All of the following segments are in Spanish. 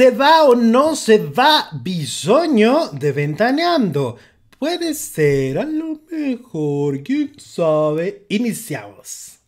¿Se va o no se va Bisoño de Ventaneando? Puede ser, a lo mejor, quién sabe. Iniciamos.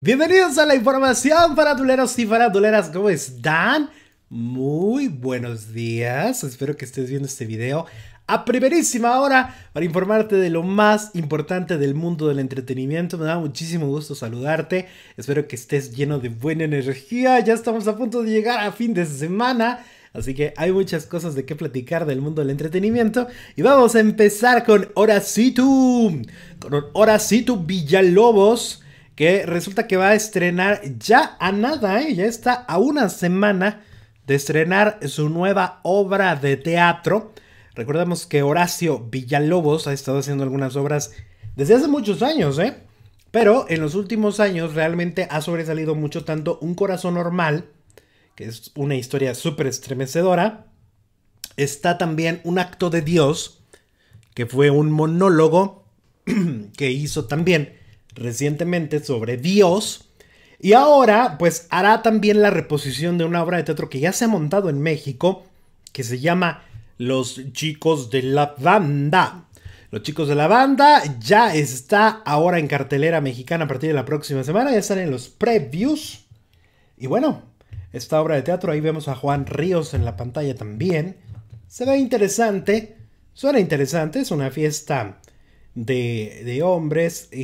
Bienvenidos a la información, faraduleros y faraduleras, ¿cómo están? Muy buenos días, espero que estés viendo este video a primerísima hora para informarte de lo más importante del mundo del entretenimiento. Me da muchísimo gusto saludarte. Espero que estés lleno de buena energía. Ya estamos a punto de llegar a fin de semana. Así que hay muchas cosas de qué platicar del mundo del entretenimiento. Y vamos a empezar con Horacitu. Con Villalobos. Que resulta que va a estrenar ya a nada, ¿eh? ya está a una semana de estrenar su nueva obra de teatro Recordamos que Horacio Villalobos ha estado haciendo algunas obras desde hace muchos años, ¿eh? Pero en los últimos años realmente ha sobresalido mucho tanto Un Corazón Normal, que es una historia súper estremecedora. Está también Un Acto de Dios, que fue un monólogo que hizo también recientemente sobre Dios. Y ahora, pues hará también la reposición de una obra de teatro que ya se ha montado en México, que se llama los chicos de la banda. Los chicos de la banda ya está ahora en cartelera mexicana a partir de la próxima semana. Ya están en los previews. Y bueno, esta obra de teatro, ahí vemos a Juan Ríos en la pantalla también. Se ve interesante. Suena interesante. Es una fiesta de, de hombres. y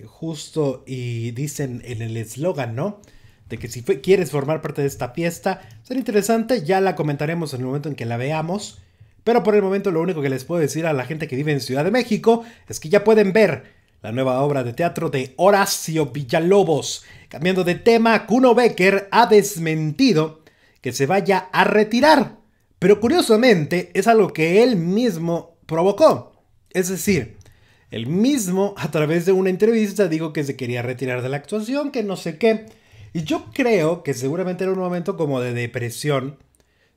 eh, justo y dicen en el eslogan, ¿no? de que si quieres formar parte de esta fiesta, será interesante, ya la comentaremos en el momento en que la veamos. Pero por el momento lo único que les puedo decir a la gente que vive en Ciudad de México es que ya pueden ver la nueva obra de teatro de Horacio Villalobos. Cambiando de tema, Kuno Becker ha desmentido que se vaya a retirar. Pero curiosamente es algo que él mismo provocó. Es decir, él mismo a través de una entrevista dijo que se quería retirar de la actuación, que no sé qué. Y yo creo que seguramente era un momento como de depresión.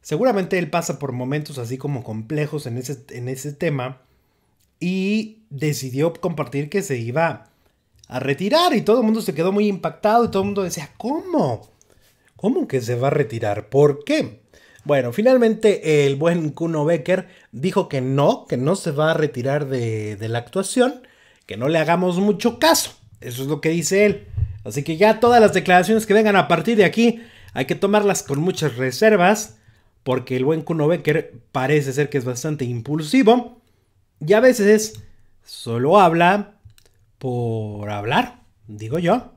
Seguramente él pasa por momentos así como complejos en ese, en ese tema. Y decidió compartir que se iba a retirar. Y todo el mundo se quedó muy impactado. Y todo el mundo decía, ¿cómo? ¿Cómo que se va a retirar? ¿Por qué? Bueno, finalmente el buen Kuno Becker dijo que no, que no se va a retirar de la actuación, que no le hagamos mucho caso. Eso es lo que dice él. Así que ya todas las declaraciones que vengan a partir de aquí hay que tomarlas con muchas reservas porque el buen Kuno Becker parece ser que es bastante impulsivo y a veces solo habla por hablar, digo yo.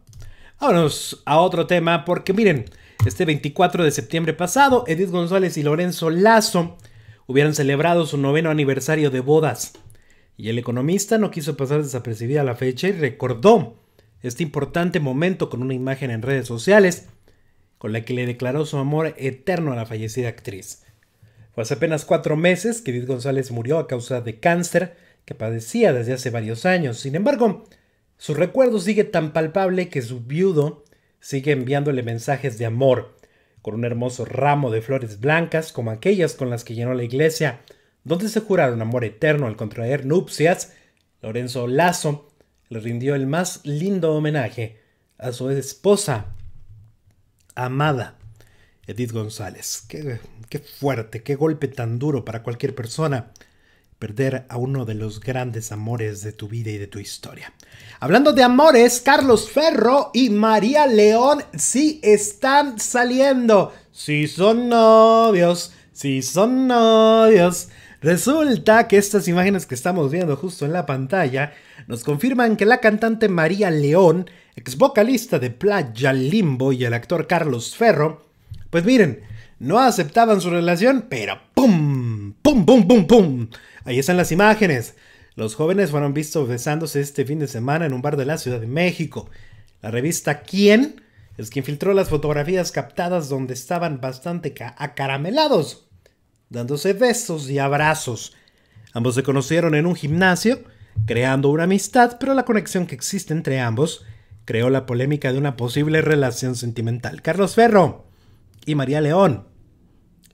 Vámonos a otro tema porque miren, este 24 de septiembre pasado, Edith González y Lorenzo Lazo hubieran celebrado su noveno aniversario de bodas. Y el economista no quiso pasar desapercibida la fecha y recordó este importante momento con una imagen en redes sociales, con la que le declaró su amor eterno a la fallecida actriz. Fue hace apenas cuatro meses que Edith González murió a causa de cáncer que padecía desde hace varios años. Sin embargo, su recuerdo sigue tan palpable que su viudo sigue enviándole mensajes de amor, con un hermoso ramo de flores blancas como aquellas con las que llenó la iglesia, donde se juraron amor eterno al contraer nupcias. Lorenzo Lazo le rindió el más lindo homenaje a su esposa amada, Edith González. Qué, fuerte, qué golpe tan duro para cualquier persona perder a uno de los grandes amores de tu vida y de tu historia. Hablando de amores, Carlos Ferro y María León sí están saliendo. Sí son novios, sí son novios. Resulta que estas imágenes que estamos viendo justo en la pantalla nos confirman que la cantante María León, ex vocalista de Playa Limbo y el actor Carlos Ferro, pues miren, no aceptaban su relación, pero ¡pum! ¡pum, pum, pum, pum! Ahí están las imágenes. Los jóvenes fueron vistos besándose este fin de semana en un bar de la Ciudad de México. La revista Quién es quien filtró las fotografías captadas donde estaban bastante acaramelados dándose besos y abrazos. Ambos se conocieron en un gimnasio, creando una amistad, pero la conexión que existe entre ambos creó la polémica de una posible relación sentimental. Carlos Ferro y María León.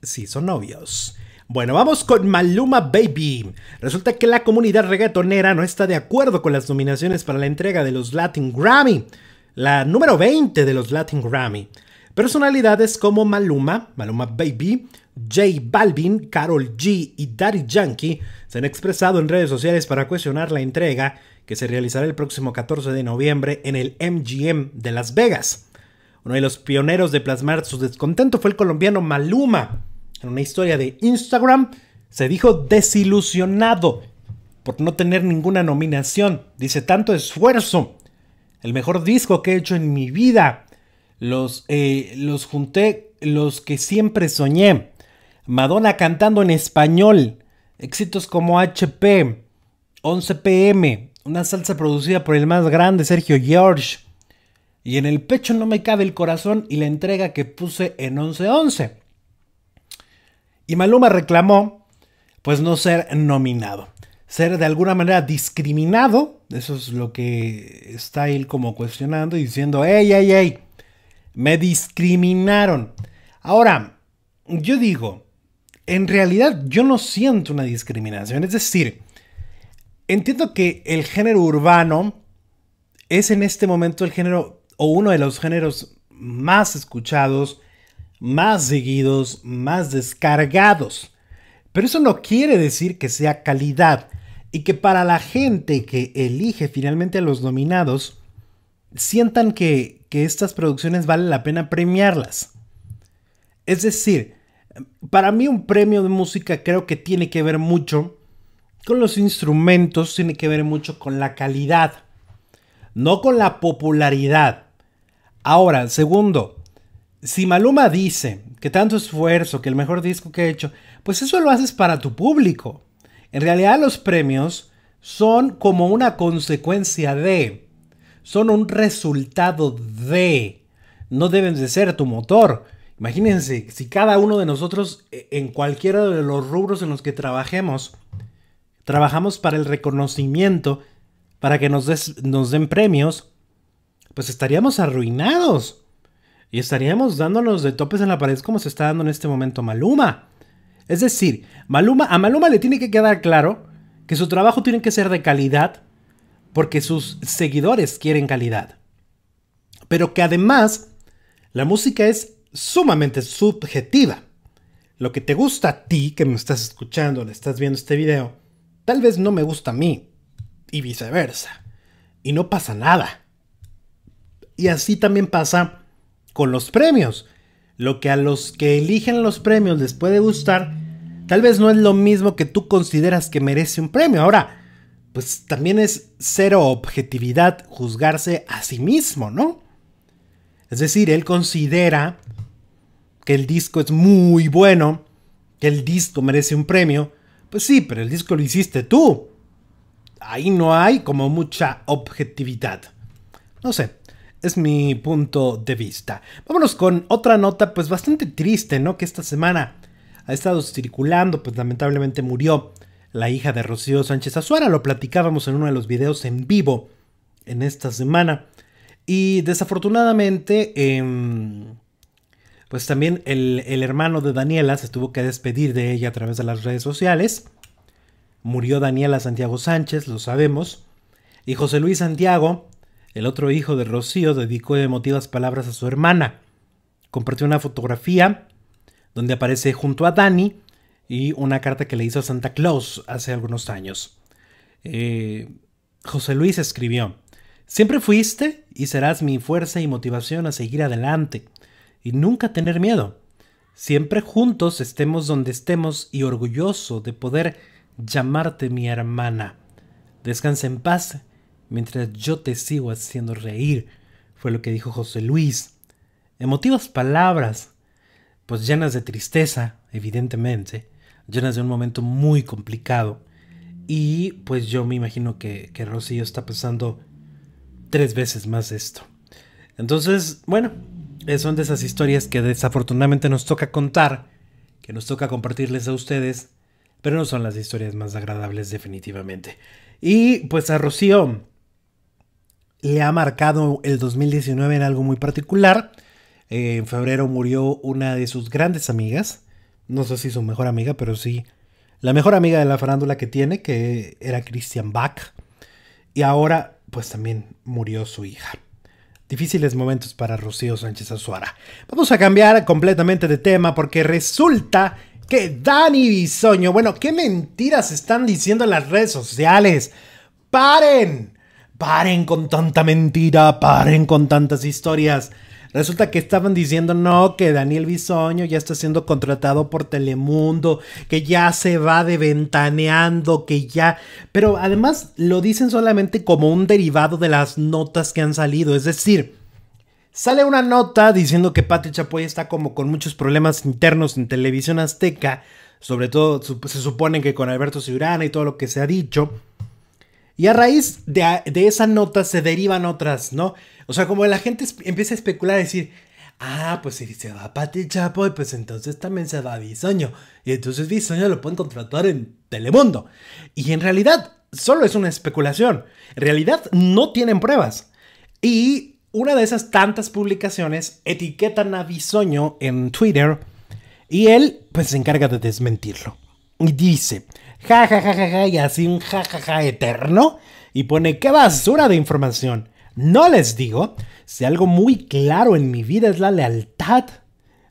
Sí, son novios. Bueno, vamos con Maluma Baby. Resulta que la comunidad reggaetonera no está de acuerdo con las nominaciones para la entrega de los Latin Grammy, la número 20 de los Latin Grammy. Personalidades como Maluma, Maluma Baby, J Balvin, Carol G y Daddy Yankee se han expresado en redes sociales para cuestionar la entrega que se realizará el próximo 14 de noviembre en el MGM de Las Vegas. Uno de los pioneros de plasmar su descontento fue el colombiano Maluma. En una historia de Instagram se dijo desilusionado por no tener ninguna nominación. Dice tanto esfuerzo. El mejor disco que he hecho en mi vida. Los, eh, los junté, los que siempre soñé. Madonna cantando en español, éxitos como HP, 11 pm, una salsa producida por el más grande Sergio George. Y en el pecho no me cabe el corazón y la entrega que puse en 1111. Y Maluma reclamó pues no ser nominado, ser de alguna manera discriminado, eso es lo que está él como cuestionando y diciendo, "Ey, ey, ey, me discriminaron." Ahora, yo digo, en realidad yo no siento una discriminación. Es decir, entiendo que el género urbano es en este momento el género o uno de los géneros más escuchados, más seguidos, más descargados. Pero eso no quiere decir que sea calidad y que para la gente que elige finalmente a los nominados, sientan que, que estas producciones vale la pena premiarlas. Es decir, para mí un premio de música creo que tiene que ver mucho con los instrumentos, tiene que ver mucho con la calidad, no con la popularidad. Ahora, segundo, si Maluma dice que tanto esfuerzo, que el mejor disco que he hecho, pues eso lo haces para tu público. En realidad los premios son como una consecuencia de, son un resultado de, no deben de ser tu motor. Imagínense, si cada uno de nosotros, eh, en cualquiera de los rubros en los que trabajemos, trabajamos para el reconocimiento, para que nos, den premios, pues estaríamos arruinados. Y estaríamos dándonos de topes en la pared como se está dando en este momento Maluma. Es decir, Maluma, a Maluma le tiene que quedar claro que su trabajo tiene que ser de calidad porque sus seguidores quieren calidad. Pero que además la música es sumamente subjetiva. Lo que te gusta a ti, que me estás escuchando, le estás viendo este video, tal vez no me gusta a mí, y viceversa. Y no pasa nada. Y así también pasa con los premios. Lo que a los que eligen los premios les puede gustar, tal vez no es lo mismo que tú consideras que merece un premio. Ahora, pues también es cero objetividad juzgarse a sí mismo, ¿no? Es decir, él considera que el disco es muy bueno, que el disco merece un premio, pues sí, pero el disco lo hiciste tú. Ahí no hay como mucha objetividad. No sé, es mi punto de vista. Vámonos con otra nota pues bastante triste, ¿no? Que esta semana ha estado circulando, pues lamentablemente murió la hija de Rocío Sánchez Azuara, lo platicábamos en uno de los videos en vivo en esta semana. Y desafortunadamente, em, pues también el, hermano de Daniela se tuvo que despedir de ella a través de las redes sociales. Murió Daniela Santiago Sánchez, lo sabemos. Y José Luis Santiago, el otro hijo de Rocío, dedicó emotivas palabras a su hermana. Compartió una fotografía donde aparece junto a Dani y una carta que le hizo a Santa Claus hace algunos años. Eh, José Luis escribió, Siempre fuiste y serás mi fuerza y motivación a seguir adelante y nunca tener miedo. Siempre juntos estemos donde estemos y orgulloso de poder llamarte mi hermana. Descansa en paz mientras yo te sigo haciendo reír, fue lo que dijo José Luis. Emotivas palabras, pues llenas de tristeza, evidentemente, llenas de un momento muy complicado. Y pues yo me imagino que, que Rocío está pensando tres veces más esto. Entonces, bueno, eh, son de esas historias que desafortunadamente nos toca contar, que nos toca compartirles a ustedes, pero no son las historias más agradables definitivamente. Y pues a Rocío le ha marcado el 2019 en algo muy particular. Eh, en febrero murió una de sus grandes amigas, no sé si su mejor amiga, pero sí la mejor amiga de la farándula que tiene, que era Christian Bach. Y ahora pues también murió su hija. Difíciles momentos para Rocío Sánchez Azuara. Vamos a cambiar completamente de tema porque resulta que Dani Bisoño, bueno, qué mentiras están diciendo en las redes sociales. ¡Paren! Paren con tanta mentira, paren con tantas historias. Resulta que estaban diciendo, no, que Daniel Bisoño ya está siendo contratado por Telemundo, que ya se va de ventaneando, que ya... Pero además lo dicen solamente como un derivado de las notas que han salido, es decir... Sale una nota diciendo que Pati Chapoy está como con muchos problemas internos en televisión azteca, sobre todo se supone que con Alberto Ciurana y todo lo que se ha dicho. Y a raíz de, de, esa nota se derivan otras, ¿no? O sea, como la gente empieza a especular, a decir, ah, pues si se va Pati Chapo, pues entonces también se va Bisoño. Y entonces Bisoño lo pueden contratar en Telemundo. Y en realidad, solo es una especulación. En realidad, no tienen pruebas. Y una de esas tantas publicaciones etiquetan a Bisoño en Twitter y él, pues, se encarga de desmentirlo. Y dice, ja, ja, ja, ja, ja, y así un ja, ja, ja eterno. Y pone, qué basura de información. No les digo si algo muy claro en mi vida es la lealtad,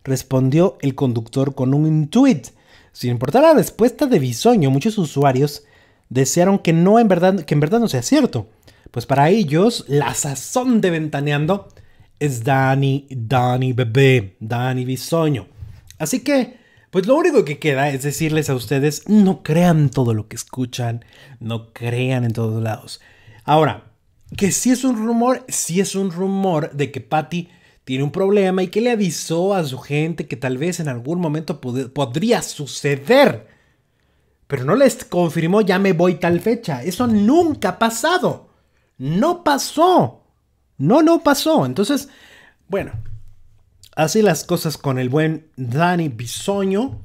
respondió el conductor con un intuit. Sin importar la respuesta de Bisoño, muchos usuarios desearon que no en verdad que en verdad no sea cierto, pues para ellos la sazón de ventaneando es Dani, Dani bebé, Dani Bisoño. Así que pues lo único que queda es decirles a ustedes no crean todo lo que escuchan, no crean en todos lados. Ahora, que si es un rumor, si es un rumor de que Patty tiene un problema y que le avisó a su gente que tal vez en algún momento podría suceder. Pero no les confirmó ya me voy tal fecha. Eso nunca ha pasado. No pasó. No, no pasó. Entonces, bueno, así las cosas con el buen Danny Bisoño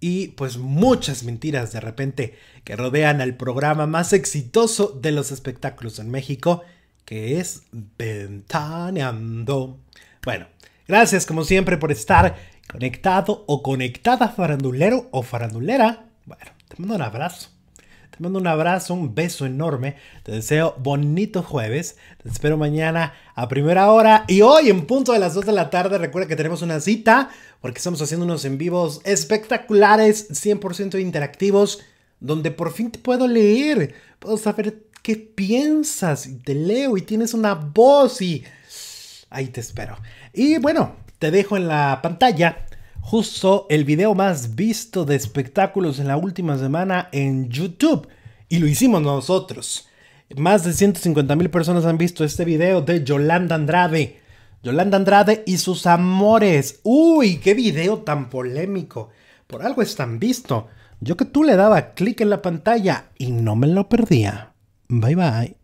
y pues muchas mentiras de repente que rodean al programa más exitoso de los espectáculos en México, que es Ventaneando. Bueno, gracias como siempre por estar conectado o conectada farandulero o farandulera. Bueno, te mando un abrazo. Te mando un abrazo, un beso enorme. Te deseo bonito jueves. Te espero mañana a primera hora. Y hoy, en punto de las 2 de la tarde, recuerda que tenemos una cita porque estamos haciendo unos en vivos espectaculares, 100% interactivos, donde por fin te puedo leer. Puedo saber qué piensas y te leo y tienes una voz y... Ahí te espero. Y bueno, te dejo en la pantalla justo el video más visto de espectáculos en la última semana en YouTube. Y lo hicimos nosotros. Más de 150 mil personas han visto este video de Yolanda Andrade. Yolanda Andrade y sus amores. Uy, qué video tan polémico. Por algo es tan visto. Yo que tú le daba clic en la pantalla y no me lo perdía. Bye bye.